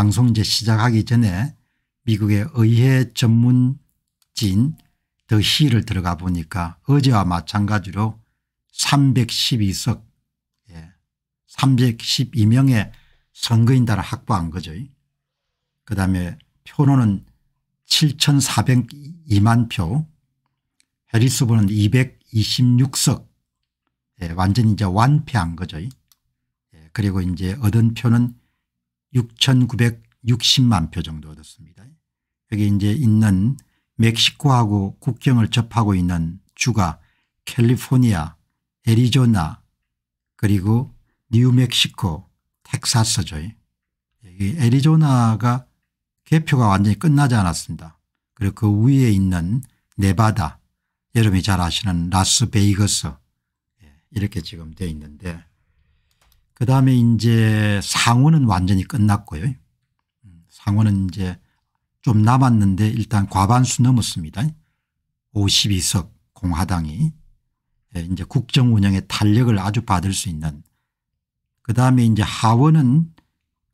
방송 이제 시작하기 전에 미국의 의회 전문진더 히를 들어가 보니까 어제와 마찬가지로 312석 312명의 예, 선거인단을 확보한 거죠. 그다음에 표로는 7,402만 표 해리스버는 226석 예, 완전히 이제 완패한 거죠. 예, 그리고 이제 얻은 표는 6,960만 표 정도 얻었습니다. 여기 이제 있는 멕시코하고 국경을 접하고 있는 주가 캘리포니아, 애리조나 그리고 뉴멕시코, 텍사스죠. 여기 애리조나가 개표가 완전히 끝나지 않았습니다. 그리고 그 위에 있는 네바다, 여러분이 잘 아시는 라스베이거스 예, 이렇게 지금 돼 있는데 그다음에 이제 상원은 완전히 끝났고요. 상원은 이제 좀 남았는데 일단 과반수 넘었습니다. 52석 공화당이 예, 이제 국정 운영의 탄력을 아주 받을 수 있는 그다음에 이제 하원은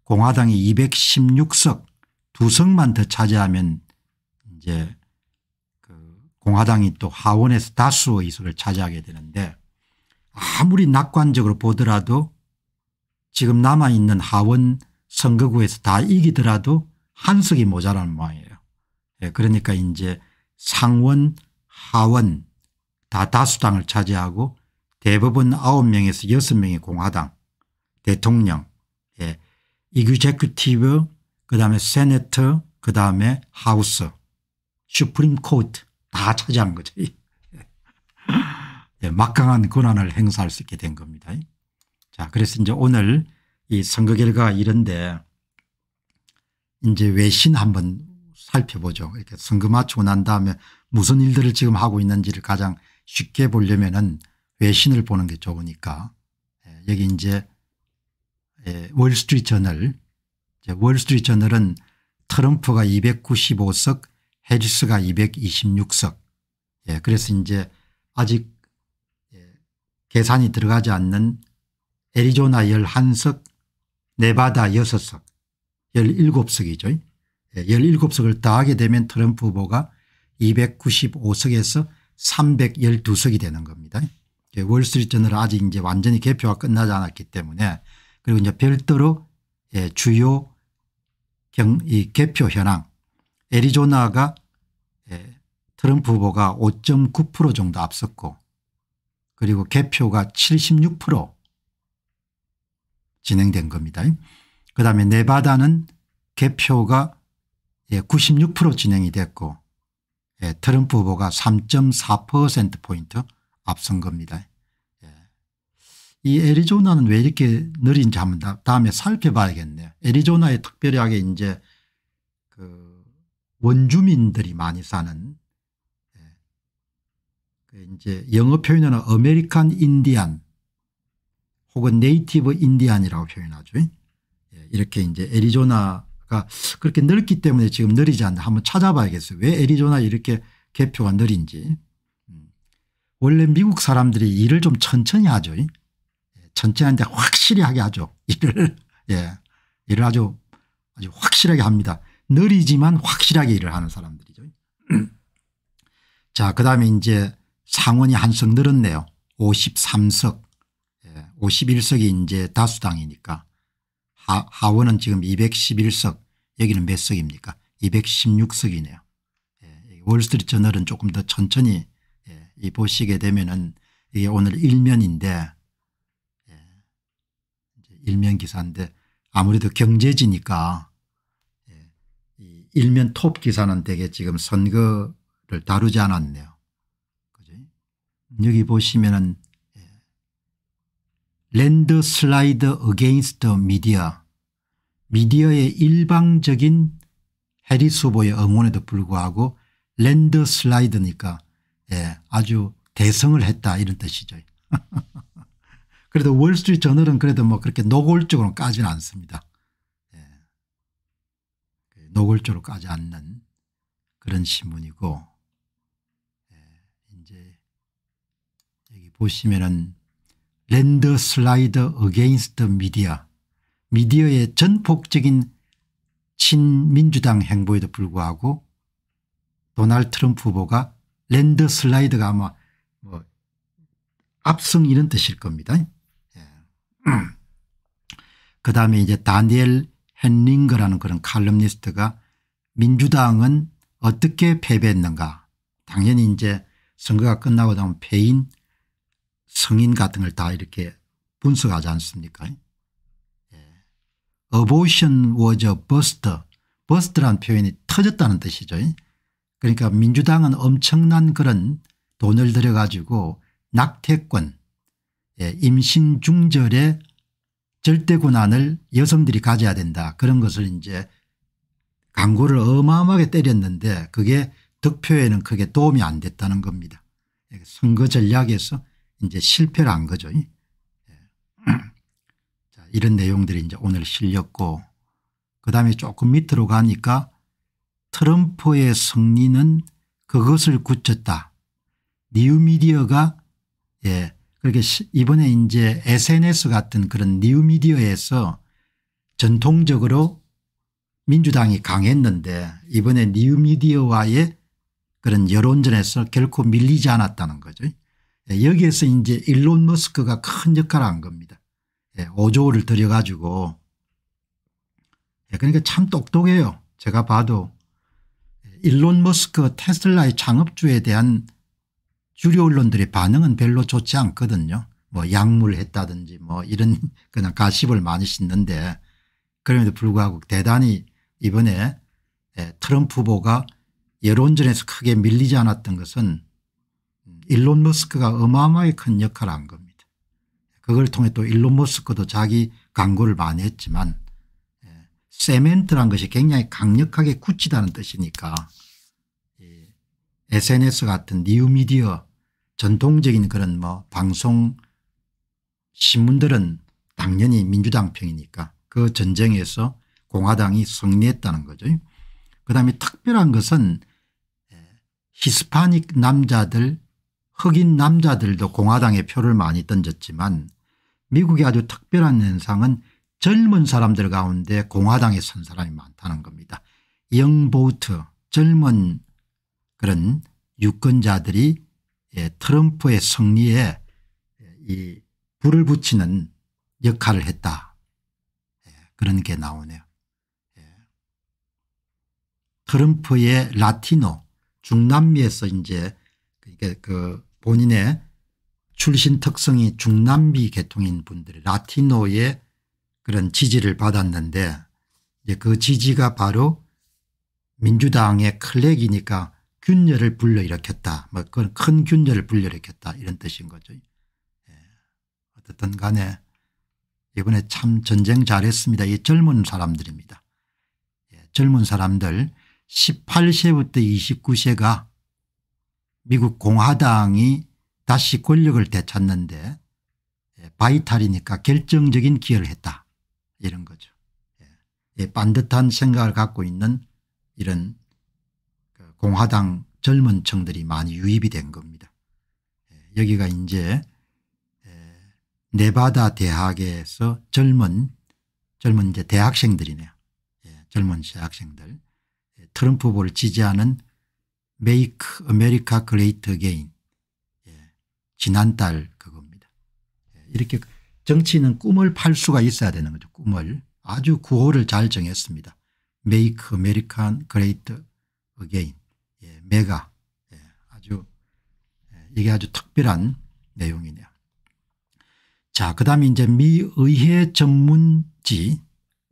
공화당이 216석 두 석만 더 차지하면 이제 그 공화당이 또 하원에서 다수의 석을 차지하게 되는데 아무리 낙관적으로 보더라도 지금 남아있는 하원 선거구에서 다 이기더라도 한 석이 모자라는 모양이에요. 예, 그러니까 이제 상원 하원 다 다수당을 차지하고 대법원 9명에서 6명이 공화당 대통령 예, 이규제큐티브 그다음에 세네터 그다음에 하우스 슈프림 코트 다 차지한 거죠. 예, 막강한 권한을 행사할 수 있게 된 겁니다. 자, 그래서 이제 오늘 이 선거 결과가 이런데 이제 외신 한번 살펴보죠. 이렇게 선거 마치고 난 다음에 무슨 일들을 지금 하고 있는지를 가장 쉽게 보려면은 외신을 보는 게 좋으니까 예, 여기 이제 예, 월스트리트 저널 월스트리트 저널은 트럼프가 295석 해리스가 226석 예, 그래서 이제 아직 예, 계산이 들어가지 않는 애리조나 11석 네바다 6석 17석이죠. 17석을 예, 다 하게 되면 트럼프 후보가 295석에서 312석이 되는 겁니다. 월스트리트저널 아직 이제 완전히 개표가 끝나지 않았기 때문에 그리고 이제 별도로 예, 주요 경, 이 개표 현황 애리조나가 예, 트럼프 후보가 5.9% 정도 앞섰고 그리고 개표가 76% 진행된 겁니다. 그다음에 네바다는 개표가 96% 예, 진행이 됐고 예, 트럼프 후보가 3.4%포인트 앞선 겁니다. 예. 이 애리조나는 왜 이렇게 느린지 한번 다음에 살펴봐야겠네요. 애리조나에 특별하게 이제 그 원주민들이 많이 사는 그 이제 영어 표현으로 는 아메리칸 인디안 혹은 네이티브 인디안이라고 표현하죠. 예, 이렇게 이제 애리조나가 그렇게 넓기 때문에 지금 느리지 않나 한번 찾아봐야겠어요. 왜 애리조나 이렇게 개표가 느린지. 음. 원래 미국 사람들이 일을 좀 천천히 하죠. 예, 천천히 하는데 확실히 하게 하죠. 일을. 예. 일을 아주 아주 확실하게 합니다. 느리지만 확실하게 일을 하는 사람들이죠. 자, 그 다음에 이제 상원이 한 석 늘었네요. 53석. 51석이 이제 다수당이니까 하, 하원은 지금 211석 여기는 몇 석입니까 216석이네요. 예, 월스트리트저널은 조금 더 천천히 예, 이 보시게 되면은 이게 오늘 일면인데 예, 일면 기사인데 아무래도 경제지니까 예, 일면 톱 기사는 되게 지금 선거를 다루지 않았네요. 그죠? 여기 보시면은 랜드 슬라이드 어게인스트 미디어 미디어의 일방적인 해리스 후보의 응원에도 불구하고 랜드 슬라이드니까 예, 아주 대성을 했다 이런 뜻이죠. 그래도 월스트리트 저널은 그래도 뭐 그렇게 노골적으로 까지는 않습니다. 예. 그 노골적으로 까지 않는 그런 신문이고 예. 이제 여기 보시면은 랜드 슬라이드 어게인스트 미디어 미디어의 전폭적인 친민주당 행보에도 불구하고 도널드 트럼프 후보가 랜드 슬라이드가 아마 뭐 압승 이런 뜻일 겁니다. 예. 그 다음에 이제 다니엘 헨링거라는 그런 칼럼니스트가 민주당은 어떻게 패배했는가 당연히 이제 선거가 끝나고 나면 패인 성인 같은 걸 다 이렇게 분석하지 않습니까 예. abortion was a buster. 버스트란 표현이 터졌다는 뜻이죠. 그러니까 민주당은 엄청난 그런 돈을 들여 가지고 낙태권 예, 임신 중절의 절대 권한을 여성들이 가져야 된다 그런 것을 이제 광고를 어마어마하게 때렸는데 그게 득표에는 크게 도움이 안 됐다는 겁니다. 예, 선거 전략에서 이제 실패를 한 거죠. 예. 이런 내용들이 이제 오늘 실렸고 그다음에 조금 밑으로 가니까 트럼프의 승리는 그것을 굳혔다. 뉴미디어가 예 그렇게 이번에 이제 sns 같은 그런 뉴미디어에서 전통적으로 민주당이 강했는데 이번에 뉴미디어와의 그런 여론전에서 결코 밀리지 않았다는 거죠. 예, 여기에서 이제 일론 머스크가 큰 역할을 한 겁니다. 5조를 예, 들여가지고 예, 그러니까 참 똑똑해요. 제가 봐도 일론 머스크 테슬라의 창업주에 대한 주류 언론들의 반응은 별로 좋지 않거든요. 뭐 약물했다든지 뭐 이런 그냥 가십을 많이 씻는데 그럼에도 불구하고 대단히 이번에 트럼프 후보가 여론전에서 크게 밀리지 않았던 것은 일론 머스크가 어마어마하게 큰 역할을 한 겁니다. 그걸 통해 또 일론 머스크도 자기 광고를 많이 했지만 예, 세멘트란 것이 굉장히 강력하게 굳히다는 뜻이니까 SNS 예, 같은 뉴미디어 전통적인 그런 뭐 방송 신문들은 당연히 민주당 편이니까 그 전쟁에서 공화당이 승리했다는 거죠. 그다음에 특별한 것은 예, 히스파닉 남자들 흑인 남자들도 공화당에 표를 많이 던졌지만 미국의 아주 특별한 현상은 젊은 사람들 가운데 공화당에 선 사람이 많다는 겁니다. 영보우트 젊은 그런 유권자들이 예, 트럼프의 승리에 예, 이 불을 붙이는 역할을 했다. 예, 그런 게 나오네요. 트럼프의 라티노 중남미에서 이제 이게 그 본인의 출신 특성이 중남미 계통인 분들 라티노의 그런 지지를 받았는데 이제 그 지지가 바로 민주당의 클렉이니까 균열을 불러일으켰다. 뭐큰 균열을 불러일으켰다 이런 뜻인 거죠. 예. 어쨌든 간에 이번에 참 전쟁 잘했습니다. 이 젊은 사람들입니다. 예. 젊은 사람들 18세부터 29세가 미국 공화당이 다시 권력을 되찾는데 예, 바이탈이니까 결정적인 기여를 했다 이런 거죠. 예, 예 반듯한 생각을 갖고 있는 이런 그 공화당 젊은 층들이 많이 유입이 된 겁니다. 예, 여기가 이제 네바다 대학에서 젊은 젊은 이제 대학생들이네요. 젊은 대학생들 트럼프 보를 지지하는 Make America Great Again. 예. 지난달 그겁니다. 예. 이렇게 정치는 꿈을 팔 수가 있어야 되는 거죠. 꿈을. 아주 구호를 잘 정했습니다. Make America Great Again. 예. 메가. 예, 아주 예, 이게 아주 특별한 내용이네요. 자, 그 다음에 이제 미의회 전문지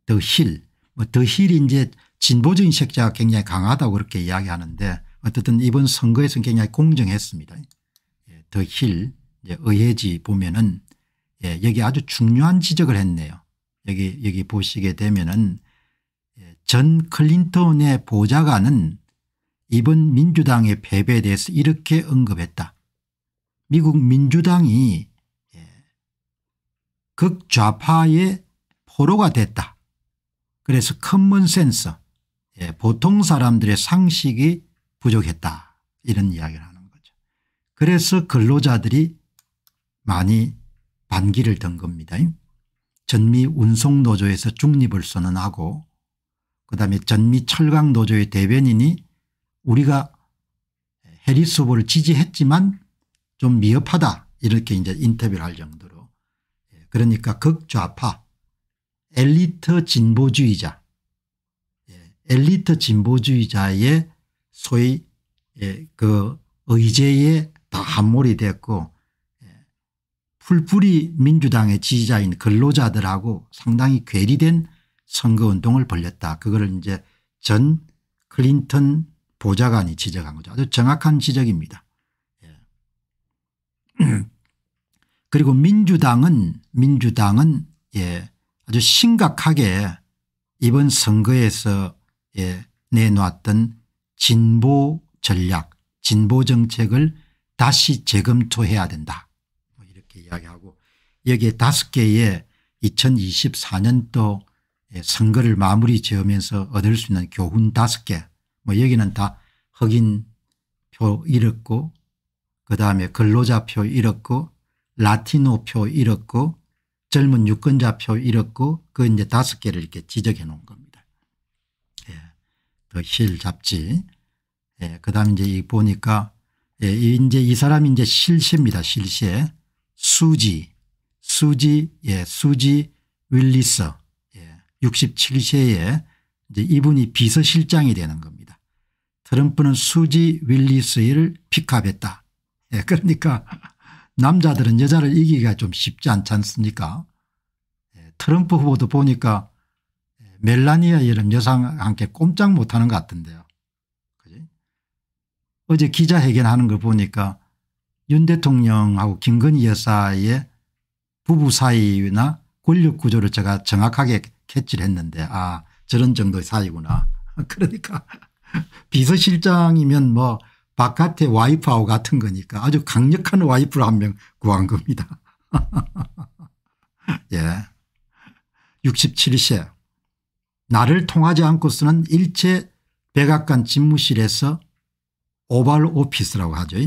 더 힐, 뭐더 힐이 이제 진보적인 색자가 굉장히 강하다고 그렇게 이야기하는데 어쨌든 이번 선거에서는 굉장히 공정했습니다. 예, 더힐 의회지 보면은 예, 여기 아주 중요한 지적을 했네요. 여기 여기 보시게 되면은 예, 전 클린턴의 보좌관은 이번 민주당의 패배에 대해서 이렇게 언급했다. 미국 민주당이 예, 극좌파의 포로가 됐다. 그래서 커먼센스 보통 사람들의 상식이 부족했다 이런 이야기를 하는 거죠. 그래서 근로자들이 많이 반기를 든 겁니다. 전미 운송노조에서 중립을 선언하고 그다음에 전미 철강노조의 대변인이 우리가 해리수 후보를 지지했지만 좀 미흡하다 이렇게 이제 인터뷰를 할 정도로 예, 그러니까 극좌파 엘리트 진보주의자 예, 엘리트 진보주의자의 소위 예, 그 의제에 다 함몰이 됐고 예, 풀뿌리 민주당의 지지자인 근로자들하고 상당히 괴리된 선거운동을 벌렸다. 그거를 이제 전 클린턴 보좌관이 지적한 거죠. 아주 정확한 지적입니다. 예. 그리고 민주당은 민주당은 예, 아주 심각하게 이번 선거에서 예, 내놓았던 진보 전략 진보 정책을 다시 재검토해야 된다 뭐 이렇게 이야기하고 여기에 다섯 개의 2024년도 예, 선거를 마무리 지으면서 얻을 수 있는 교훈 다섯 개뭐 여기는 다 흑인표 잃었고 그다음에 근로자표 잃었고 라티노표 잃었고 젊은 유권자표 잃었고 그 이제 다섯 개를 이렇게 지적해 놓은 겁니다. 예. 더힐 잡지 예, 그 다음 이제 이 보니까 예, 이제 이 사람이 이제 실시입니다. 실시에 수지, 수지, 예, 수지 윌리서 예, 67세에 이제 이분이 비서실장이 되는 겁니다. 트럼프는 수지 윌리스를 픽합했다. 예, 그러니까 남자들은 여자를 이기기가 좀 쉽지 않지 않습니까? 예, 트럼프 후보도 보니까 예, 멜라니아 이름 여성 함께 꼼짝 못하는 것 같은데요. 어제 기자회견하는 거 보니까 윤 대통령하고 김건희 여사의 부부 사이나 권력 구조를 제가 정확하게 캐치를 했는데 아 저런 정도의 사이구나. 그러니까 비서실장이면 뭐 바깥에 와이프하고 같은 거니까 아주 강력한 와이프를 한 명 구한 겁니다. 예. 67세 나를 통하지 않고 쓰는 일체 백악관 집무실에서 오발 오피스라고 하죠.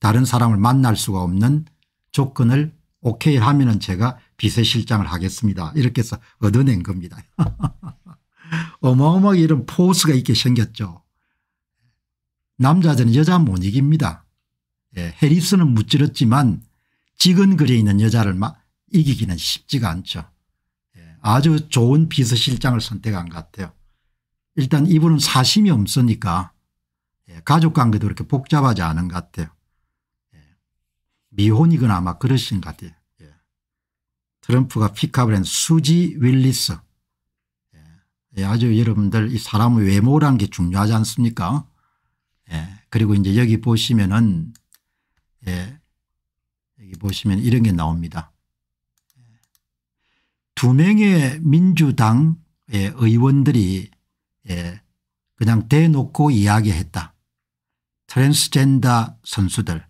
다른 사람을 만날 수가 없는 조건을 오케이 하면은 제가 비서실장을 하겠습니다. 이렇게 해서 얻어낸 겁니다. 어마어마하게 이런 포스가 있게 생겼죠. 남자들은 여자 못 이깁니다. 예, 해리스는 무찌렀지만 지은거리에 있는 여자를 막 이기기는 쉽지가 않죠. 예, 아주 좋은 비서실장을 선택한 것 같아요. 일단 이분은 사심이 없으니까 가족 관계도 그렇게 복잡하지 않은 것 같아요. 예. 미혼이거나 아마 그러신 것 같아요. 예. 트럼프가 픽업을 한 수지 윌리스. 예. 예, 아주 여러분들 이 사람의 외모란 게 중요하지 않습니까? 예. 그리고 이제 여기 보시면은 여기 보시면 이런 게 나옵니다. 두 명의 민주당 의원들이 그냥 대놓고 이야기했다. 트랜스젠더 선수들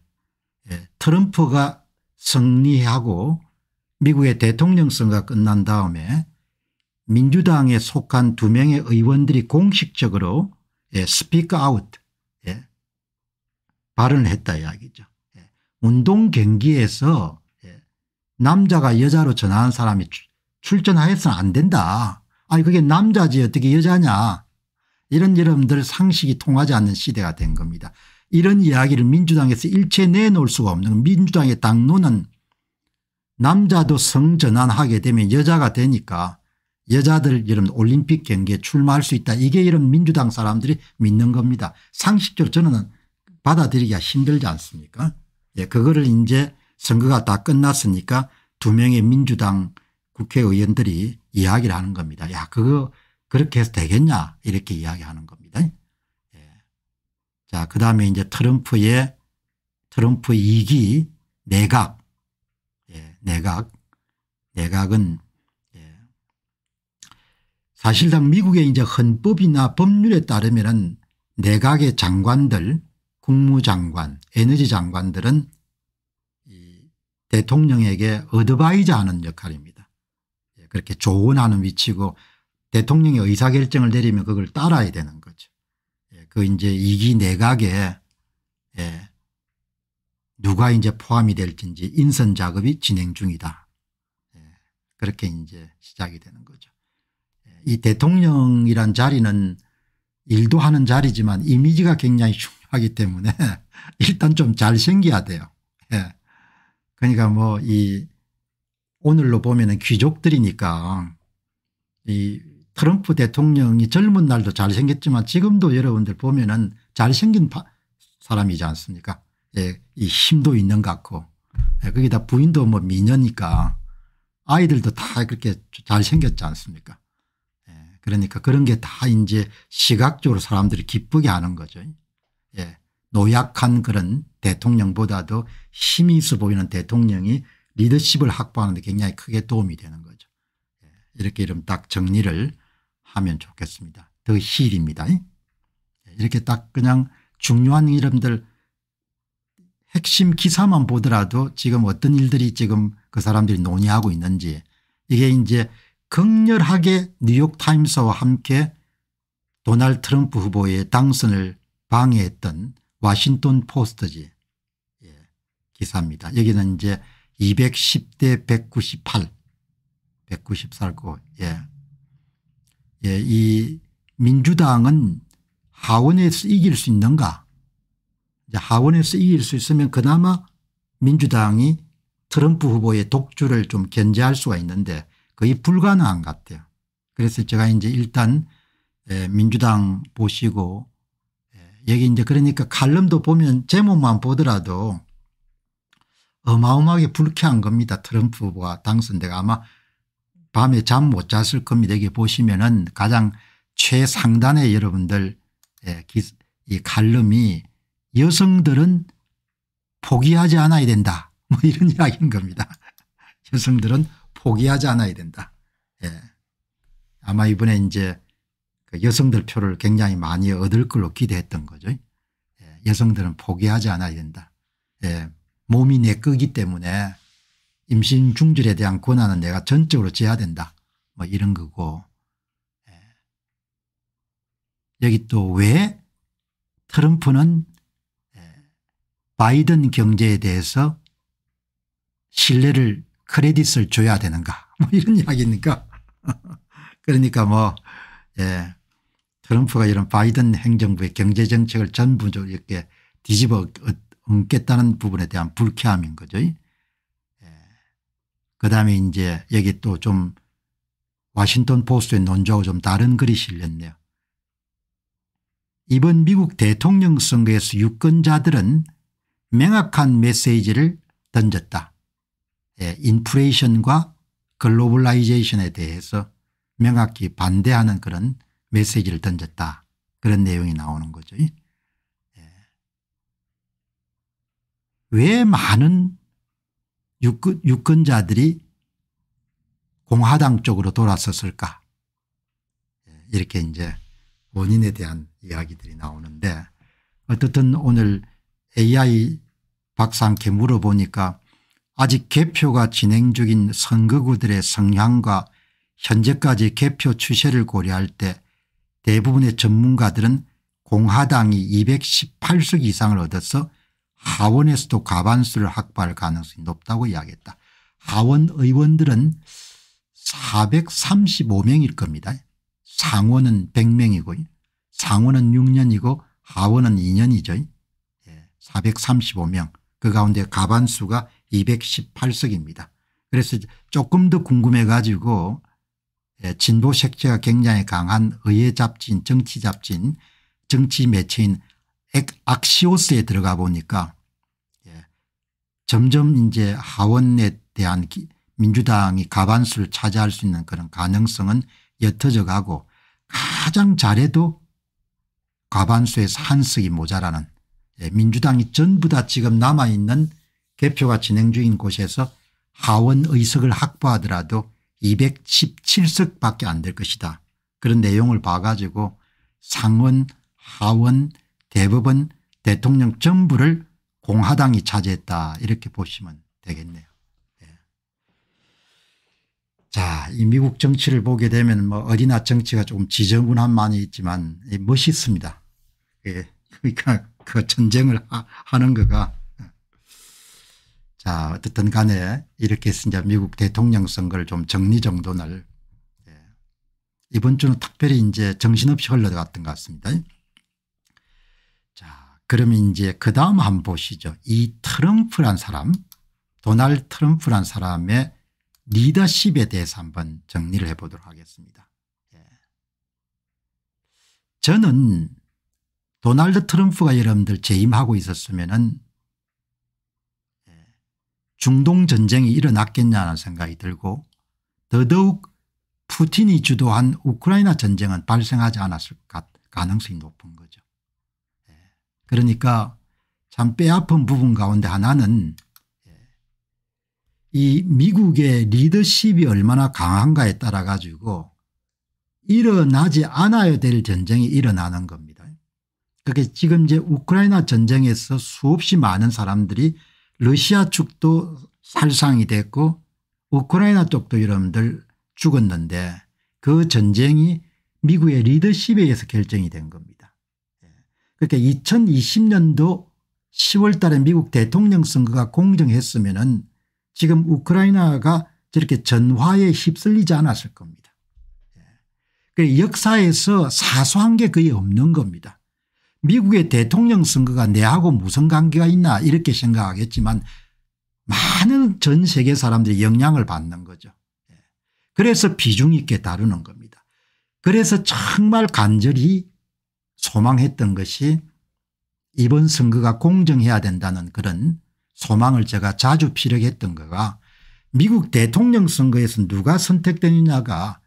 예, 트럼프가 승리하고 미국의 대통령 선거가 끝난 다음에 민주당에 속한 두 명의 의원들이 공식적으로 스피크 예, 아웃 예, 발언을 했다 이야기죠. 예, 운동 경기에서 예, 남자가 여자로 전화한 사람이 출전하여서는 안 된다. 아니 그게 남자지 어떻게 여자냐. 이런 여러분들 상식이 통하지 않는 시대가 된 겁니다. 이런 이야기를 민주당에서 일체 내놓을 수가 없는 민주당의 당론은 남자도 성전환하게 되면 여자가 되니까 여자들 이런 올림픽 경기에 출마할 수 있다 이게 이런 민주당 사람들이 믿는 겁니다. 상식적으로 저는 받아들이기가 힘들지 않습니까 예, 그거를 이제 선거가 다 끝났으니까 두 명의 민주당 국회의원들이 이야기를 하는 겁니다. 야 그거 그렇게 해서 되겠냐 이렇게 이야기하는 겁니다. 예. 자, 그 다음에 이제 트럼프의 트럼프 2기 내각, 예, 내각, 내각은 예. 사실상 미국의 이제 헌법이나 법률에 따르면 내각의 장관들, 국무장관, 에너지 장관들은 대통령에게 어드바이저 하는 역할입니다. 예, 그렇게 조언하는 위치고 대통령이 의사결정을 내리면 그걸 따라야 되는 거죠. 예, 그 이제 2기 내각에 예, 누가 이제 포함이 될지 인선 작업이 진행 중이다. 예, 그렇게 이제 시작이 되는 거죠. 예, 이 대통령이란 자리는 일도 하는 자리지만 이미지가 굉장히 중요하기 때문에 일단 좀 잘생겨야 돼요. 예, 그러니까 뭐 이 오늘로 보면 귀족들이니까 이 트럼프 대통령이 젊은 날도 잘생겼지만 지금도 여러분들 보면 은 잘생긴 사람이지 않습니까 예, 이 힘도 있는 것 같고 예, 거기다 부인도 뭐 미녀니까 아이들도 다 그렇게 잘생겼지 않습니까 예, 그러니까 그런 게 다 이제 시각적으로 사람들이 기쁘게 하는 거죠 예, 노약한 그런 대통령보다도 힘이 있어 보이는 대통령이 리더십을 확보하는 데 굉장히 크게 도움이 되는 거죠 예, 이렇게 이름 딱 정리를 하면 좋겠습니다. 더 힐입니다. 예? 이렇게 딱 그냥 중요한 이름들 핵심 기사만 보더라도 지금 어떤 일들이 지금 그 사람들이 논의하고 있는지 이게 이제 극렬하게 뉴욕타임스와 함께 도널드 트럼프 후보의 당선을 방해했던 와싱턴 포스트지 예, 기사입니다. 여기는 이제 210대 198, 194고 예, 예, 이 민주당은 하원에서 이길 수 있는가 이제 하원에서 이길 수 있으면 그나마 민주당이 트럼프 후보의 독주를 좀 견제할 수가 있는데 거의 불가능한 것 같아요. 그래서 제가 이제 일단 예, 민주당 보시고 예, 여기 이제 그러니까 칼럼도 보면 제목만 보더라도 어마어마하게 불쾌한 겁니다. 트럼프 후보가 당선돼가 아마 밤에 잠 못 잤을 겁니다. 이게 보시면은 가장 최상단에 여러분들 예, 이 칼럼이 여성들은 포기하지 않아야 된다 뭐 이런 이야기인 겁니다. 여성들은 포기하지 않아야 된다. 예. 아마 이번에 이제 그 여성들 표를 굉장히 많이 얻을 걸로 기대했던 거죠. 예. 여성들은 포기하지 않아야 된다. 예. 몸이 내 거기 때문에 임신 중절에 대한 권한은 내가 전적으로 제하된다 뭐 이런 거고 예. 여기 또 왜 트럼프는 예, 바이든 경제에 대해서 신뢰를 크레딧을 줘야 되는가 뭐 이런 이야기니까 그러니까 뭐 예, 트럼프가 이런 바이든 행정부의 경제정책을 전부적으로 이렇게 뒤집어 얹겠다는 부분에 대한 불쾌함인 거죠. 그다음에 이제 여기 또 좀 워싱턴 포스트의 논조하고 좀 다른 글이 실렸네요. 이번 미국 대통령 선거에서 유권자들은 명확한 메시지를 던졌다. 예, 인플레이션과 글로벌라이제이션에 대해서 명확히 반대하는 그런 메시지를 던졌다. 그런 내용이 나오는 거죠. 예. 왜 많은 유권, 유권자들이 공화당 쪽으로 돌아섰을까 예, 이렇게 이제 원인에 대한 이야기들이 나오는데 어떻든 오늘 AI 박사한 물어보니까 아직 개표가 진행 중인 선거구들의 성향과 현재까지 개표 추세를 고려할 때 대부분의 전문가들은 공화당이 218석 이상을 얻어서 하원에서도 과반수를 확보할 가능성이 높다고 이야기했다. 하원 의원들은 435명일 겁니다. 상원은 100명이고 상원은 6년이고 하원은 2년이죠. 435명 예, 그 가운데 가반수가 218석입니다. 그래서 조금 더 궁금해 가지고 예, 진보 색채가 굉장히 강한 의회 잡진 정치 잡진 정치 매체인 악시오스에 들어가 보니까 점점 이제 하원에 대한 민주당이 가반수를 차지할 수 있는 그런 가능성은 옅어져 가고 가장 잘해도 가반수에서 한석이 모자라는 예, 민주당이 전부 다 지금 남아있는 개표가 진행 중인 곳에서 하원 의석을 확보하더라도 217석 밖에 안 될 것이다. 그런 내용을 봐가지고 상원 하원 대법원 대통령 전부를 공화당이 차지했다 이렇게 보시면 되겠네요. 네. 자, 이 미국 정치를 보게 되면 뭐 어디나 정치가 조금 지저분한 만이 있지만 멋있습니다. 예. 그러니까 그 전쟁을 하, 는 거가 자, 어쨌든 간에 이렇게 해서 이제 미국 대통령 선거를 좀 정리정돈을 예. 이번 주는 특별히 이제 정신없이 흘러갔던 것 같습니다. 그러면 이제 그 다음 한 번 보시죠. 이 트럼프란 사람 도널드 트럼프란 사람의 리더십에 대해서 한번 정리를 해보도록 하겠습니다. 예. 저는 도널드 트럼프가 여러분들 재임하고 있었으면 은 예, 중동전쟁이 일어났겠냐는 생각이 들고 더더욱 푸틴이 주도한 우크라이나 전쟁은 발생하지 않았을 가능성이 높은 거죠. 그러니까 참 빼앗은 부분 가운데 하나는 이 미국의 리더십이 얼마나 강한가에 따라 가지고 일어나지 않아야 될 전쟁이 일어나는 겁니다. 그게 지금 이제 우크라이나 전쟁에서 수없이 많은 사람들이 러시아 측도 살상이 됐고 우크라이나 쪽도 여러분들 죽었는데 그 전쟁이 미국의 리더십에 의해서 결정이 된 겁니다. 그러니까 2020년도 10월 달에 미국 대통령 선거가 공정했으면 은 지금 우크라이나가 저렇게 전화에 휩쓸리지 않았을 겁니다. 예. 그 역사에서 사소한 게 거의 없는 겁니다. 미국의 대통령 선거가 내하고 무슨 관계가 있나 이렇게 생각하겠지만 많은 전 세계 사람들이 영향을 받는 거죠. 예. 그래서 비중 있게 다루는 겁니다. 그래서 정말 간절히 소망했던 것이 이번 선거가 공정해야 된다는 그런 소망을 제가 자주 피력했던 거가 미국 대통령 선거에서 누가 선택되느냐가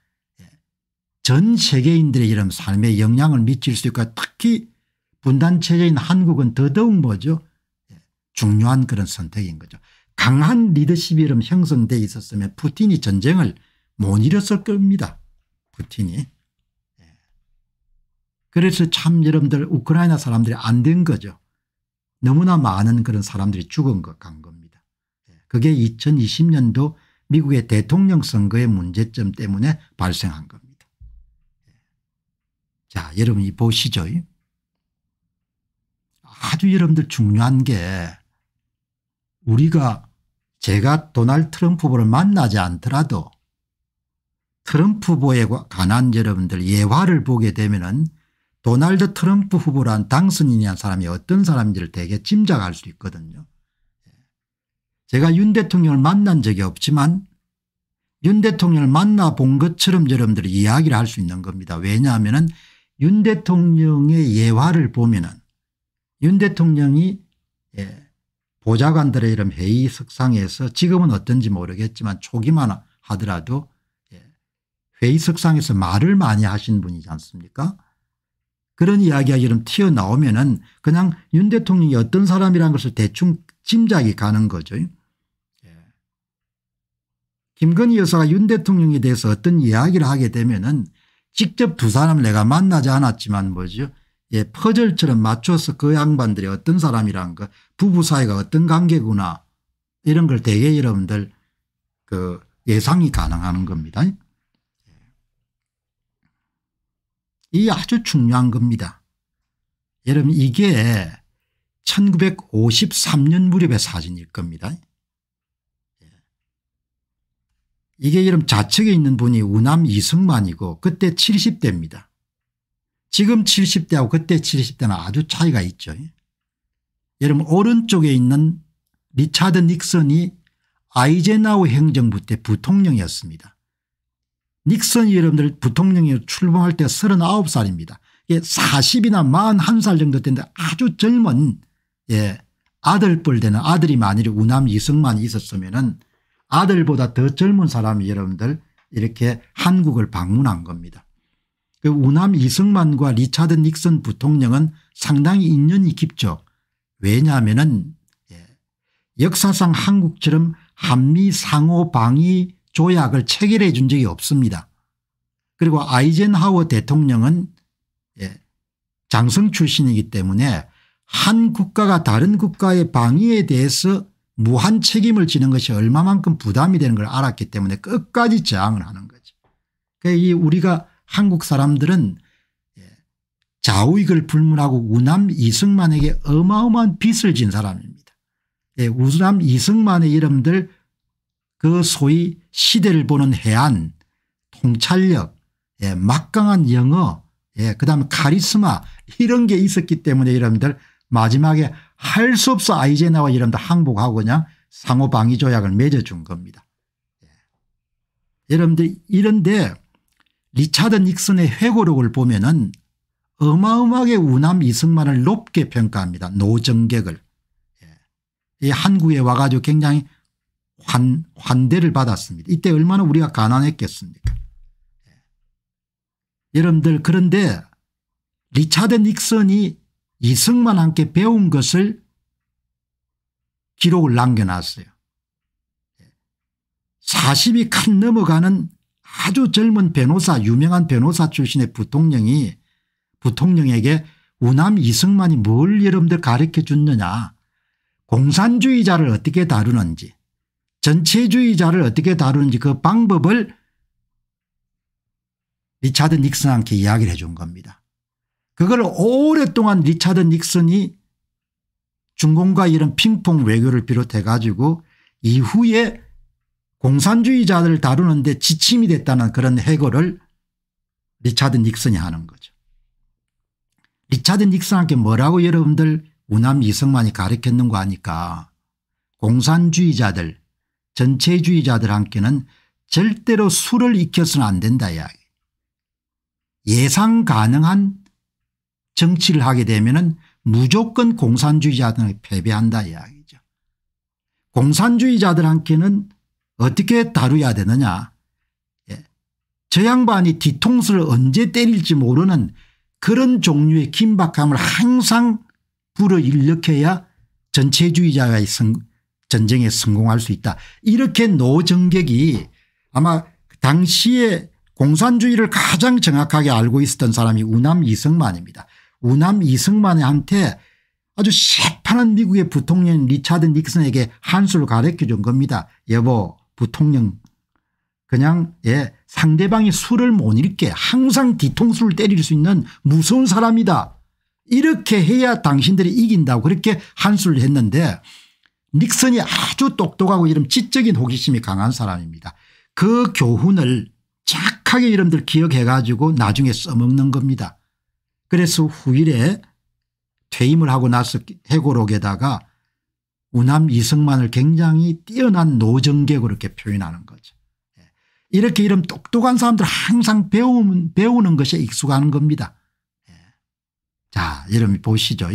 전 세계인들의 이런 삶에 영향을 미칠 수 있고 특히 분단체제인 한국은 더더욱 뭐죠 중요한 그런 선택인 거죠. 강한 리더십이 형성돼 있었으면 푸틴이 전쟁을 못 일었을 겁니다. 푸틴이. 그래서 참 여러분들 우크라이나 사람들이 안 된 거죠. 너무나 많은 그런 사람들이 죽은 것 간 겁니다. 예, 그게 2020년도 미국의 대통령 선거의 문제점 때문에 발생한 겁니다. 예. 자 여러분이 보시죠. 아주 여러분들 중요한 게 우리가 제가 도널드 트럼프 후보를 만나지 않더라도 트럼프 후보에 관한 여러분들 예화를 보게 되면 은 도널드 트럼프 후보란 당선인이란 사람이 어떤 사람인지를 되게 짐작할 수 있거든요. 제가 윤 대통령을 만난 적이 없지만 윤 대통령을 만나본 것처럼 여러분들이 이야기를 할 수 있는 겁니다. 왜냐하면 윤 대통령의 예화를 보면 은윤 대통령이 예, 보좌관들의 이런 회의 석상에서 지금은 어떤지 모르겠지만 초기만 하더라도 예, 회의 석상에서 말을 많이 하신 분이지 않습니까 그런 이야기가 이름 튀어나오면 은 그냥 윤 대통령이 어떤 사람이라는 것을 대충 짐작이 가는 거죠. 예. 김건희 여사가 윤 대통령에 대해서 어떤 이야기를 하게 되면 은 직접 두 사람을 내가 만나지 않았지만 뭐죠. 예, 퍼즐처럼 맞춰서 그 양반들이 어떤 사람이란 거 부부 사이가 어떤 관계구나 이런 걸 대개 여러분들 그 예상이 가능한 겁니다. 이 아주 중요한 겁니다. 여러분 이게 1953년 무렵의 사진일 겁니다. 예. 이게 여러분 좌측에 있는 분이 우남 이승만이고 그때 70대입니다. 지금 70대하고 그때 70대는 아주 차이가 있죠. 예. 여러분 오른쪽에 있는 리차드 닉슨이 아이젠하우 행정부 때 부통령이었습니다. 닉슨이 여러분들 부통령이 출범할 때 39살입니다. 예, 40이나 41살 정도 됐는데 아주 젊은 예, 아들뻘 되는 아들이 만일 우남 이승만이 있었으면은 아들보다 더 젊은 사람이 여러분들 이렇게 한국을 방문한 겁니다. 그 우남 이승만과 리차드 닉슨 부통령은 상당히 인연이 깊죠. 왜냐하면 예, 역사상 한국처럼 한미 상호 방위 조약을 체결해 준 적이 없습니다. 그리고 아이젠하워 대통령은 예, 장성 출신이기 때문에 한 국가가 다른 국가의 방위에 대해서 무한 책임을 지는 것이 얼마만큼 부담이 되는 걸 알았기 때문에 끝까지 저항을 하는 거죠. 그러니까 우리가 한국 사람들은 예, 좌우익을 불문하고 우남 이승만에게 어마어마한 빚을 진 사람입니다. 예, 우남 이승만의 이름들 그 소위 시대를 보는 해안 통찰력 예, 막강한 영어 예, 그다음에 카리스마 이런 게 있었기 때문에 여러분들 마지막에 할 수 없어 아이젠하와 여러분들 항복하고 그냥 상호방위 조약을 맺어준 겁니다. 예. 여러분들 이런데 리차드 닉슨의 회고록을 보면은 어마어마하게 우남 이승만을 높게 평가합니다. 노정객을. 예. 이 한국에 와가지고 굉장히 환, 환대를 받았습니다. 이때 얼마나 우리가 가난했겠습니까 예. 여러분들 그런데 리차드 닉슨이 이승만 함께 배운 것을 기록을 남겨놨어요. 40이 예. 칸 넘어가는 아주 젊은 변호사 유명한 변호사 출신의 부통령이 부통령에게 우남 이승만이 뭘 여러분들 가르쳐 줬느냐 공산주의자를 어떻게 다루는지 전체주의자를 어떻게 다루는지 그 방법을 리차드 닉슨한테 이야기를 해 준 겁니다. 그걸 오랫동안 리차드 닉슨이 중공과 이런 핑퐁 외교를 비롯해 가지고 이후에 공산주의자들을 다루는데 지침이 됐다는 그런 해고를 리차드 닉슨이 하는 거죠. 리차드 닉슨한테 뭐라고 여러분들 우남 이성만이 가르쳤는 거 아니까 공산주의자들 전체주의자들한테는 절대로 술을 익혀서는 안 된다 이야기. 예상 가능한 정치를 하게 되면 무조건 공산주의자들에 패배한다 이야기죠. 공산주의자들한테는 어떻게 다루어야 되느냐. 예. 저 양반이 뒤통수를 언제 때릴지 모르는 그런 종류의 긴박함을 항상 불어일으켜야 전체주의자와의 성, 전쟁에 성공할 수 있다. 이렇게 노정객이 아마 당시에 공산주의를 가장 정확하게 알고 있었던 사람이 우남 이승만입니다. 우남 이승만한테 아주 새파란 미국의 부통령 리차드 닉슨에게 한술 가르켜준 겁니다. 여보 부통령 그냥 예 상대방이 술을 못 읽게 항상 뒤통수를 때릴 수 있는 무서운 사람이다. 이렇게 해야 당신들이 이긴다고 그렇게 한술을 했는데 닉슨이 아주 똑똑하고 이런 지적인 호기심이 강한 사람입니다. 그 교훈을 착하게 이름들 기억해 가지고 나중에 써먹는 겁니다. 그래서 후일에 퇴임을 하고 나서 해고록에다가 우남 이승만을 굉장히 뛰어난 노정객으로 이렇게 표현하는 거죠. 예. 이렇게 이런 똑똑한 사람들 항상 배우는, 배우는 것에 익숙한 겁니다. 예. 자, 여러분 보시죠.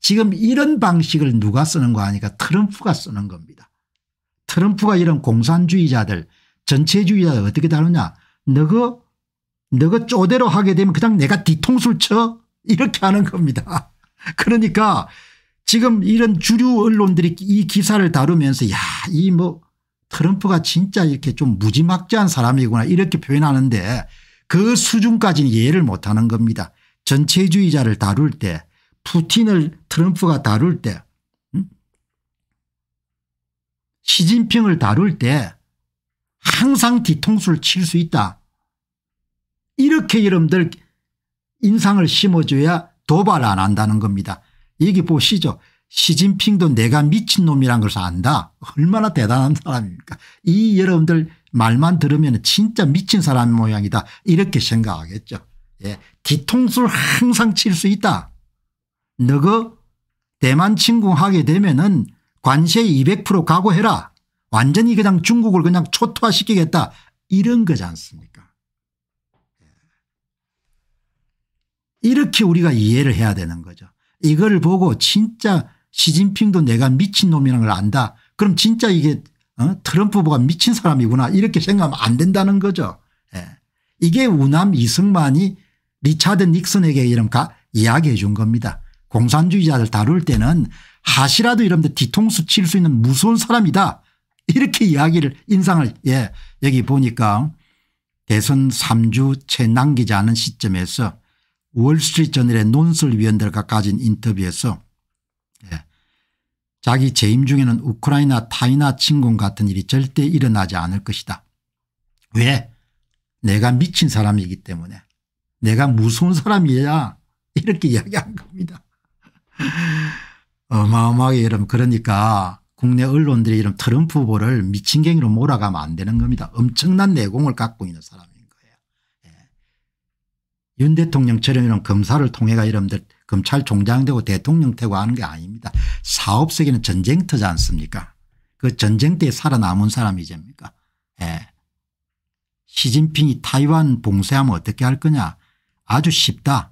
지금 이런 방식을 누가 쓰는 거 아니까 트럼프가 쓰는 겁니다. 트럼프가 이런 공산주의자들 전체주의자들 어떻게 다루냐 너거 너거 쪼대로 하게 되면 그냥 내가 뒤통수를 쳐 이렇게 하는 겁니다. 그러니까 지금 이런 주류 언론들이 이 기사를 다루면서 야이 뭐 트럼프가 진짜 이렇게 좀 무지막지한 사람이구나 이렇게 표현하는데 그 수준까지는 이해를 못하는 겁니다. 전체주의자를 다룰 때 푸틴을 트럼프가 다룰 때 시진핑을 다룰 때 항상 뒤통수를 칠 수 있다. 이렇게 여러분들 인상을 심어줘야 도발 안 한다는 겁니다. 여기 보시죠. 시진핑도 내가 미친놈이란 것을 안다. 얼마나 대단한 사람입니까 이 여러분들 말만 들으면 진짜 미친 사람 모양이다 이렇게 생각하겠죠. 예. 뒤통수를 항상 칠 수 있다. 너거 대만 침공하게 되면은 관세 200% 각오해라. 완전히 그냥 중국을 그냥 초토화시키겠다. 이런 거지 않습니까 예. 이렇게 우리가 이해를 해야 되는 거죠. 이걸 보고 진짜 시진핑도 내가 미친놈이라는 걸 안다. 그럼 진짜 이게 어? 트럼프 보가 미친 사람이구나 이렇게 생각하면 안 된다는 거죠. 예. 이게 우남 이승만이 리차드 닉슨에게 이런 가 이야기해 준 겁니다. 공산주의자를 다룰 때는 하시라도 이런데 뒤통수 칠 수 있는 무서운 사람이다. 이렇게 이야기를 인상을 예 여기 보니까 대선 3주 채 남기지 않은 시점에서 월스트리트저널의 논설위원들과 가진 인터뷰에서 예, 자기 재임 중에는 우크라이나 타이나 침공 같은 일이 절대 일어나지 않을 것이다. 왜? 내가 미친 사람이기 때문에 내가 무서운 사람이야 이렇게 이야기한 겁니다. 어마어마하게 여러분 그러니까 국내 언론들이 이런 트럼프 후보를 미친갱이로 몰아가면 안 되는 겁니다. 엄청난 내공을 갖고 있는 사람인 거예요. 예. 윤 대통령처럼 이런 검사를 통해가 여러분들 검찰총장 되고 대통령 되고 하는 게 아닙니다. 사업 세계는 전쟁터지 않습니까 그전쟁때 살아남은 사람이십니까 예. 시진핑이 타이완 봉쇄하면 어떻게 할 거냐 아주 쉽다.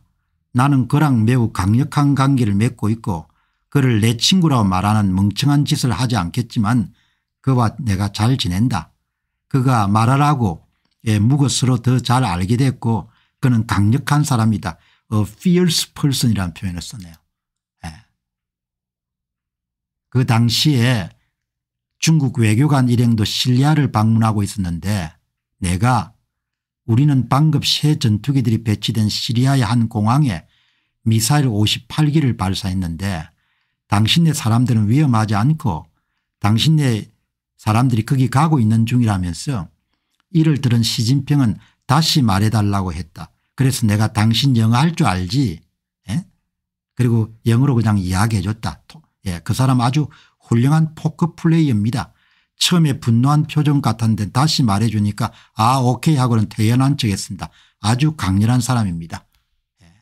나는 그랑 매우 강력한 관계를 맺고 있고 그를 내 친구라고 말하는 멍청한 짓을 하지 않겠지만 그와 내가 잘 지낸다. 그가 말하라고 예, 무엇으로 더 잘 알게 됐고 그는 강력한 사람이다. A fierce person이라는 표현을 썼네요. 예. 그 당시에 중국 외교관 일행도 실리아를 방문하고 있었는데 내가 우리는 방금 새 전투기들이 배치된 시리아의 한 공항에 미사일 58기를 발사했는데 당신네 사람들은 위험하지 않고 당신네 사람들이 거기 가고 있는 중이라면서 이를 들은 시진핑은 다시 말해달라고 했다. 그래서 내가 당신 영어 할 줄 알지 예? 그리고 영어로 그냥 이야기해 줬다. 예, 그 사람 아주 훌륭한 포크플레이입니다. 어 처음에 분노한 표정 같았는데 다시 말해주니까 아 오케이 하고는 대연한 척했습니다. 아주 강렬한 사람입니다. 예.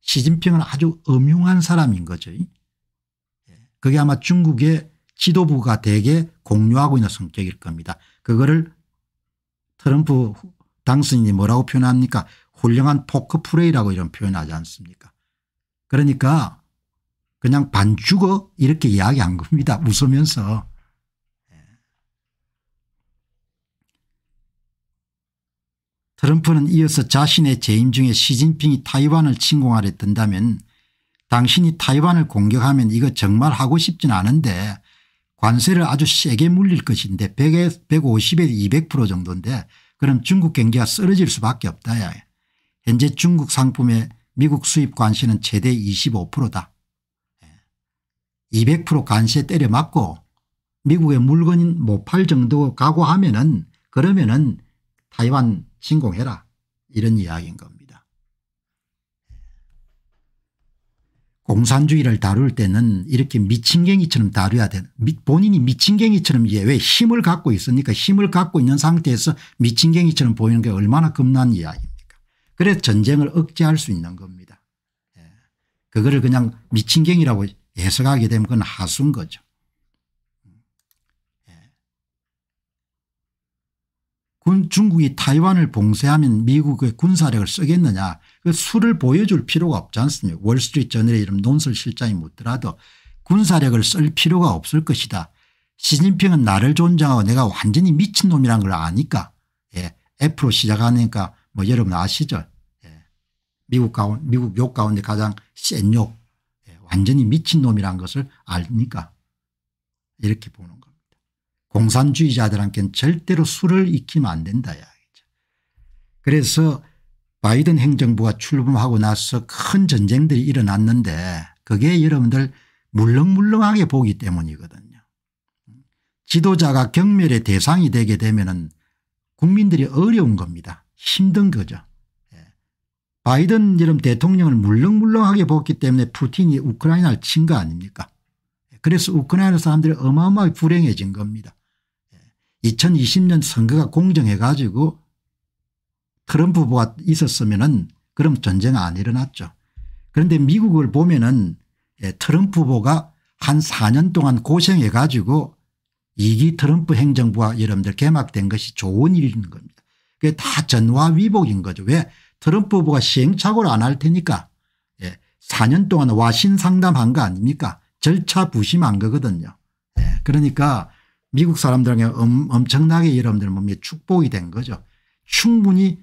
시진핑은 아주 음흉한 사람인 거죠. 예. 그게 아마 중국의 지도부가 대개 공유하고 있는 성격일 겁니다. 그거를 트럼프 당선인이 뭐라고 표현합니까 훌륭한 포크프레이라고 이런 표현하지 않습니까 그러니까 그냥 반죽어 이렇게 이야기한 겁니다. 웃으면서. 트럼프는 이어서 자신의 재임 중에 시진핑이 타이완을 침공하려 든다면 당신이 타이완을 공격하면 이거 정말 하고 싶진 않은데 관세를 아주 세게 물릴 것인데 100에 150에 200% 정도인데 그럼 중국 경기가 쓰러질 수밖에 없다. 야. 현재 중국 상품의 미국 수입 관세는 최대 25%다. 200% 예. 관세 때려 맞고 미국의 물건인 못팔 정도 각오하면은 그러면은 타이완 신공해라 이런 이야기인 겁니다. 공산주의를 다룰 때는 이렇게 미친갱이처럼 다뤄야 되 본인이 미친갱이처럼 이게 왜 힘을 갖고 있으니까 힘을 갖고 있는 상태에서 미친갱이처럼 보이는 게 얼마나 겁난 이야기입니까 그래서 전쟁을 억제할 수 있는 겁니다. 예. 그거를 그냥 미친갱이라고 해석하게 되면 그건 하수인 거죠. 중국이 타이완을 봉쇄하면 미국의 군사력을 쓰겠느냐 그 수를 보여줄 필요가 없지 않습니까 월스트리트 저널의 이름 논설실장이 묻더라도 군사력을 쓸 필요가 없을 것이다. 시진핑은 나를 존중하고 내가 완전히 미친놈이란 걸 아니까 예. F로 시작하니까 뭐 여러분 아시죠 예. 미국 가운 미국 욕 가운데 가장 센욕 예. 완전히 미친놈이란 것을 아니까 이렇게 보는 거 공산주의자들한테는 절대로 술을 익히면 안 된다. 그래서 바이든 행정부가 출범하고 나서 큰 전쟁들이 일어났는데 그게 여러분들 물렁물렁하게 보기 때문이거든요. 지도자가 경멸의 대상이 되게 되면 국민들이 어려운 겁니다. 힘든 거죠. 예. 바이든 이름 대통령을 물렁물렁하게 봤기 때문에 푸틴이 우크라이나를 친 거 아닙니까 그래서 우크라이나 사람들이 어마어마하게 불행해진 겁니다. 2020년 선거가 공정해 가지고 트럼프 후보가 있었으면 은 그럼 전쟁 안 일어났죠. 그런데 미국을 보면 은 예, 트럼프 후보가 한 4년 동안 고생해 가지고 2기 트럼프 행정부가 여러분들 개막된 것이 좋은 일인 겁니다. 그게 다 전화위복인 거죠. 왜 트럼프 후보가 시행착오를 안 할 테니까 4년 예, 동안 와신 상담한 거 아닙니까 절차 부심한 거거든요. 예, 그러니까 미국 사람들에게 엄, 엄청나게 여러분들 몸에 축복이 된 거죠. 충분히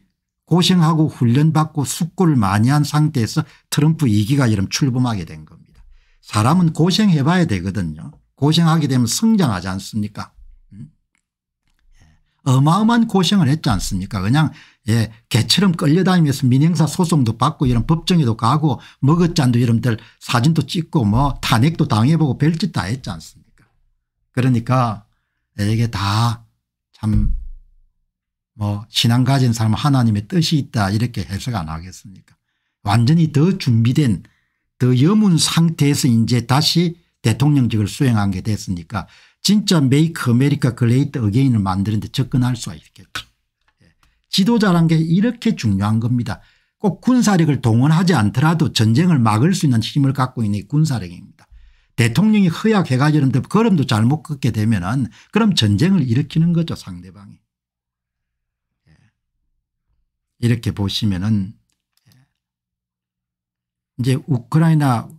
고생하고 훈련받고 숙고를 많이 한 상태에서 트럼프 2기가 여름 출범하게 된 겁니다. 사람은 고생해 봐야 되거든요. 고생하게 되면 성장하지 않습니까 음? 예. 어마어마한 고생을 했지 않습니까 그냥 예 개처럼 끌려다니면서 민행사 소송도 받고 이런 법정에도 가고 먹었잔도 이런들 사진도 찍고 뭐 탄핵도 당해보고 별짓 다 했지 않습니까 그러니까 이게 다참뭐 신앙 가진 사람은 하나님의 뜻이 있다 이렇게 해석 안 하겠습니까 완전히 더 준비된 더 여문 상태에서 이제 다시 대통령직을 수행한 게 됐으니까 진짜 메이크 아메리카 글레이트 어게인을 만드는데 접근할 수가 있겠죠. 예. 지도자란 게 이렇게 중요한 겁니다. 꼭 군사력을 동원하지 않더라도 전쟁을 막을 수 있는 힘을 갖고 있는 군사력입니다. 대통령이 허약해가지는데 걸음도 잘못 걷게 되면은 그럼 전쟁을 일으키는 거죠 상대방이. 예. 이렇게 보시면은 예. 이제 우크라이나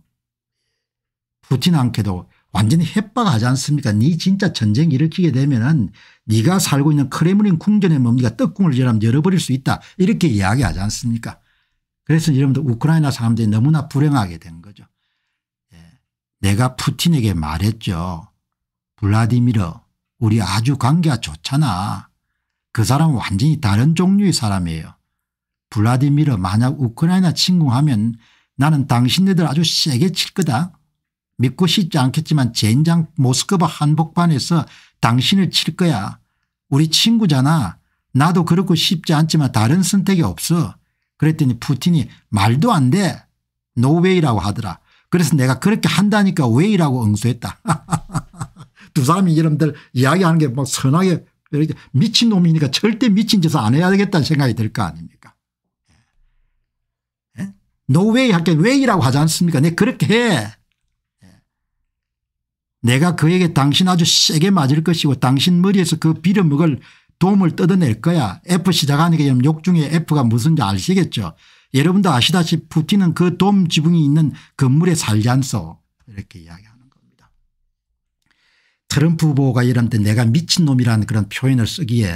푸틴 한테도 완전히 협박하지 않습니까 네 진짜 전쟁 일으키게 되면은 네가 살고 있는 크레무린 궁전의 뭡니까 떡궁을 열어버릴 수 있다 이렇게 이야기하지 않습니까 그래서 여러분들 우크라이나 사람들이 너무나 불행하게 된 거죠. 내가 푸틴에게 말했죠. 블라디미르 우리 아주 관계가 좋잖아. 그 사람 완전히 다른 종류의 사람이에요. 블라디미르 만약 우크라이나 침공하면 나는 당신네들 아주 세게 칠 거다. 믿고 싶지 않겠지만 젠장 모스크바 한복판에서 당신을 칠 거야. 우리 친구잖아. 나도 그렇고 싶지 않지만 다른 선택이 없어. 그랬더니 푸틴이 말도 안 돼. 노웨이라고 하더라. 그래서 내가 그렇게 한다니까 왜이라고 응수했다. 두 사람이 여러분들 이야기하는 게뭐 선하게 미친놈이니까 절대 미친 짓을 안 해야 되겠다는 생각이 들 거 아닙니까. 노웨이 예? 예? 할게 왜이라고 하지 않습니까. 내 그렇게 해. 예. 내가 그에게 당신 아주 세게 맞을 것이고 당신 머리에서 그 빌어먹을 도움을 뜯어낼 거야. F 시작하니까 욕 중에 F가 무슨지 아시겠죠. 여러분도 아시다시피 푸틴은 그돔 지붕이 있는 건물에 살지 않소 이렇게 이야기하는 겁니다. 트럼프 후보가 이런데 내가 미친놈이라는 그런 표현을 쓰기에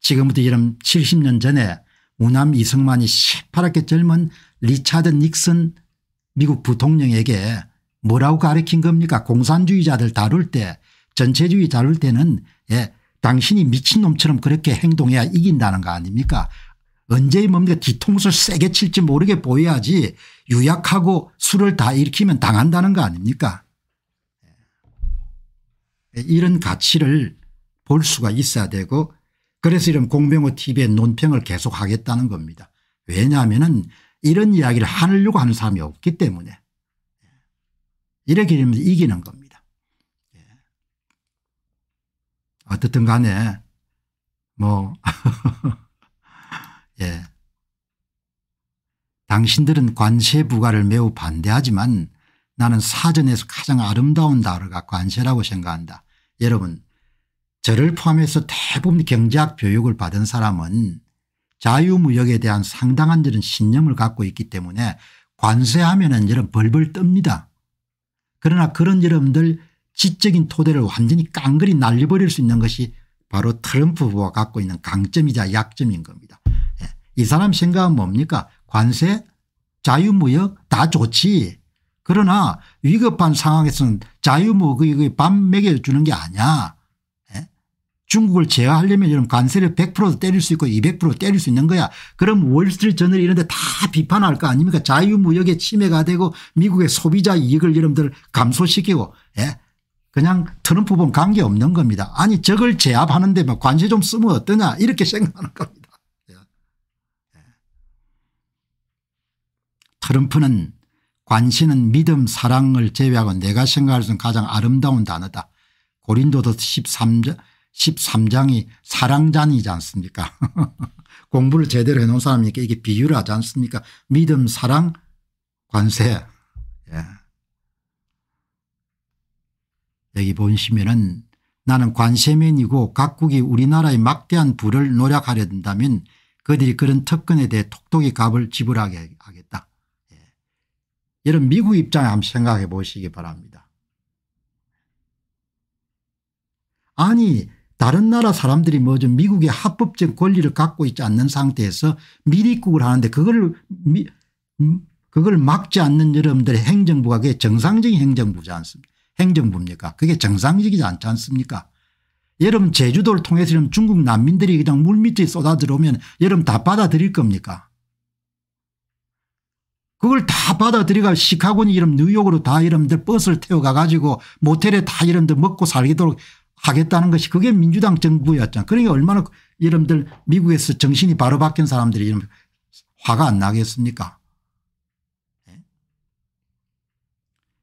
지금부터 이런 70년 전에 우남 이승만이 시파랗게 젊은 리차드 닉슨 미국 부통령에게 뭐라고 가르친 겁니까 공산주의자들 다룰 때 전체주의 다룰 때는 예, 당신이 미친놈처럼 그렇게 행동해야 이긴다는 거 아닙니까 언제 뭡니까 뒤통수를 세게 칠지 모르게 보여야지 유약하고 술을 다 일으키면 당한다는 거 아닙니까 예. 이런 가치를 볼 수가 있어야 되고 그래서 이런 공병호 tv의 논평을 계속 하겠다는 겁니다. 왜냐하면 이런 이야기를 하려고 하는 사람이 없기 때문에 예. 이렇게 되면 이기는 겁니다. 예. 어떻든 간에 뭐 예. 당신들은 관세 부과를 매우 반대하지만 나는 사전에서 가장 아름다운 단어가 관세라고 생각한다. 여러분 저를 포함해서 대부분 경제학 교육을 받은 사람은 자유무역에 대한 상당한 이런 신념을 갖고 있기 때문에 관세하면 은 이런 벌벌 뜹니다. 그러나 그런 여러분들 지적인 토대를 완전히 깡그리 날려버릴 수 있는 것이 바로 트럼프 후보가 갖고 있는 강점이자 약점인 겁니다. 이 사람 생각은 뭡니까 관세 자유무역 다 좋지 그러나 위급한 상황에서는 자유무역의 밥 먹여주는 게 아니야. 예? 중국을 제어하려면 이런 관세를 100% 때릴 수 있고 200% 때릴 수 있는 거야. 그럼 월스트리트 저널 이런 데 다 비판할 거 아닙니까 자유무역의 침해가 되고 미국의 소비자 이익을 여러분들 감소시키고 예? 그냥 트럼프 본 관계없는 겁니다. 아니 저걸 제압하는데 뭐 관세 좀 쓰면 어떠냐 이렇게 생각하는 겁니다. 트럼프는 관심은 믿음 사랑을 제외하고 내가 생각할 수 있는 가장 아름다운 단어다. 고린도도 13장, 13장이 사랑잔이지 않습니까 공부를 제대로 해놓은 사람이니까 이게 비유를 하지 않습니까 믿음 사랑 관세 예. 여기 보시면은 나는 관세면이고 각국이 우리나라의 막대한 부를 노력하려 든다면 그들이 그런 특권에 대해 톡톡히 값을 지불하게 하겠다. 여러분 미국 입장에 한번 생각해 보시기 바랍니다. 아니 다른 나라 사람들이 뭐좀 미국의 합법적 권리를 갖고 있지 않는 상태에서 미입국을 하는데 그걸 미, 음, 그걸 막지 않는 여러분들의 행정부가 그게 정상적인 행정부지 않습니까 행정부입니까 그게 정상적이지 않지 않습니까 여러분 제주도를 통해서 중국 난민들이 그냥 물밑에 쏟아들어오면 여러분 다 받아들일 겁니까 그걸 다받아들이가 시카고는 이름 뉴욕으로 다 이름들 버스를 태워가 가지고 모텔에 다 이름들 먹고 살기도록 하겠다는 것이 그게 민주당 정부였잖아. 그러니까 얼마나 이름들 미국에서 정신이 바로 바뀐 사람들이 이름 화가 안 나겠습니까? 예?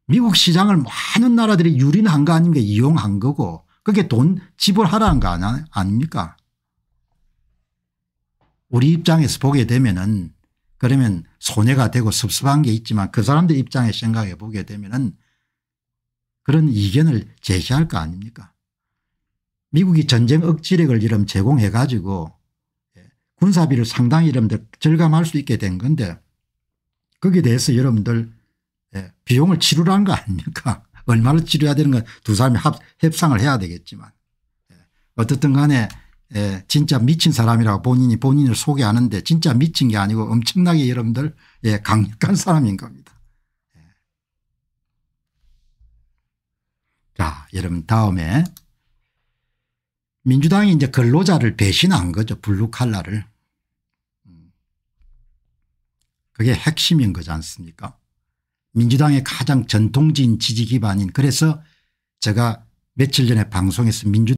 미국 시장을 많은 나라들이 유린한 거아닌가 이용한 거고 그게 돈 지불하라는 거 아닙니까? 우리 입장에서 보게 되면은 그러면 손해가 되고 섭섭한 게 있지만 그 사람들 입장에 생각해 보게 되면은 그런 이견을 제시할 거 아닙니까 미국이 전쟁 억지력을 이름 제공해 가지고 예, 군사비를 상당히 여러분들 절감할 수 있게 된 건데 거기에 대해서 여러분들 예, 비용을 치료라는 거 아닙니까 얼마를 치료해야 되는 건 두 사람이 합, 협상을 해야 되겠지만 예, 어떻든 간에 예, 진짜 미친 사람이라고 본인이 본인을 소개하는데 진짜 미친 게 아니고 엄청나게 여러분들 예, 강력한 사람인 겁니다. 예. 자, 여러분 다음에 민주당이 이제 근로자를 배신한 거죠. 블루칼라를. 그게 핵심인 거지 않습니까? 민주당의 가장 전통적인 지지 기반인 그래서 제가 며칠 전에 방송에서 민주